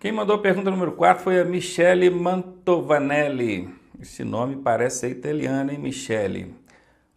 Quem mandou a pergunta número 4 foi a Michele Mantovanelli. Esse nome parece ser italiano, hein, Michele?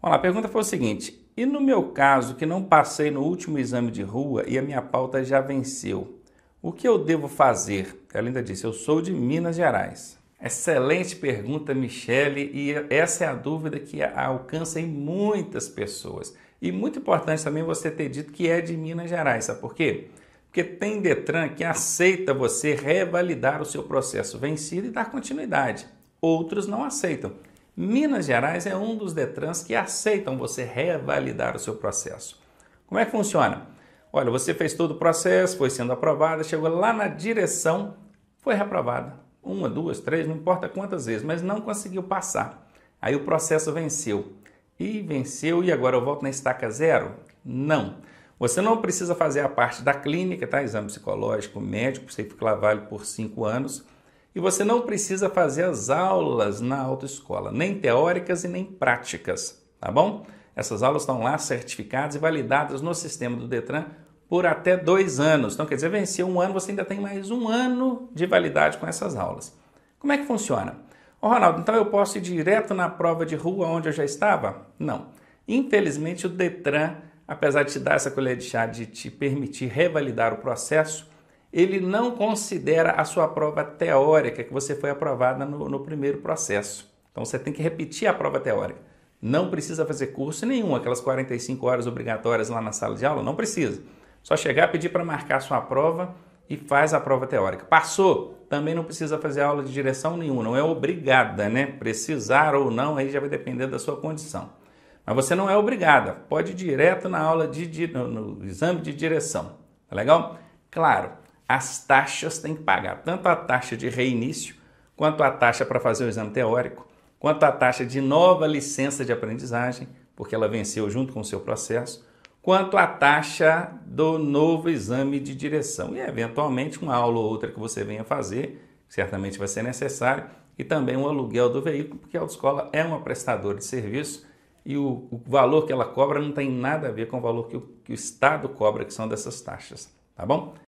Vamos lá, a pergunta foi o seguinte: e no meu caso, que não passei no último exame de rua e a minha pauta já venceu, o que eu devo fazer? Ela ainda disse: eu sou de Minas Gerais. Excelente pergunta, Michele, e essa é a dúvida que alcança em muitas pessoas. E muito importante também você ter dito que é de Minas Gerais, sabe por quê? Porque tem Detran que aceita você revalidar o seu processo vencido e dar continuidade. Outros não aceitam. Minas Gerais é um dos Detrans que aceitam você revalidar o seu processo. Como é que funciona? Olha, você fez todo o processo, foi sendo aprovada, chegou lá na direção, foi reprovada. Uma, duas, três, não importa quantas vezes, mas não conseguiu passar. Aí o processo venceu. E venceu, e agora eu volto na estaca zero? Não. Você não precisa fazer a parte da clínica, tá? Exame psicológico, médico, você fica lá vale por cinco anos. E você não precisa fazer as aulas na autoescola, nem teóricas e nem práticas, tá bom? Essas aulas estão lá certificadas e validadas no sistema do Detran por até dois anos. Então, quer dizer, vencer um ano, você ainda tem mais um ano de validade com essas aulas. Como é que funciona? Ô, Ronaldo, então eu posso ir direto na prova de rua onde eu já estava? Não. Infelizmente, o Detran apesar de te dar essa colher de chá, de te permitir revalidar o processo, ele não considera a sua prova teórica que você foi aprovada no, no primeiro processo. Então você tem que repetir a prova teórica. Não precisa fazer curso nenhum, aquelas 45 horas obrigatórias lá na sala de aula, não precisa. Só chegar, pedir para marcar sua prova e faz a prova teórica. Passou, também não precisa fazer aula de direção nenhuma, não é obrigada, né? Precisar ou não, aí já vai depender da sua condição. Mas você não é obrigada, pode ir direto na aula de no, no exame de direção. Tá legal? Claro, as taxas tem que pagar, tanto a taxa de reinício, quanto a taxa para fazer o exame teórico, quanto a taxa de nova licença de aprendizagem, porque ela venceu junto com o seu processo, quanto a taxa do novo exame de direção e, eventualmente, uma aula ou outra que você venha fazer, certamente vai ser necessário, e também o aluguel do veículo, porque a autoescola é uma prestadora de serviço e o, o valor que ela cobra não tem nada a ver com o valor que o, que o Estado cobra, que são dessas taxas, tá bom?